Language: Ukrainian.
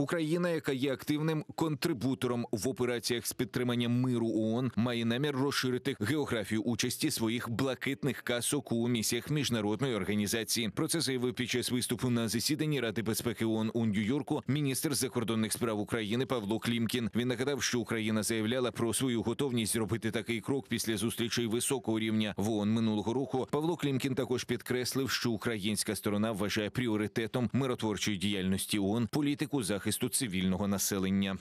Україна, яка є активним контрибутором в операціях з підтримання миру ООН, має намір розширити географію участі своїх блакитних касок у місіях міжнародної організації. Про це заявив під час виступу на засіданні Ради безпеки ООН у Нью-Йорку міністр закордонних справ України Павло Клімкін. Він нагадав, що Україна заявляла про свою готовність зробити такий крок після зустрічей високого рівня в ООН минулого року. Павло Клімкін також підкреслив, що українська сторона вважає пріоритетом миротворчої діяльності ООН політику захисту захисту цивільного населення.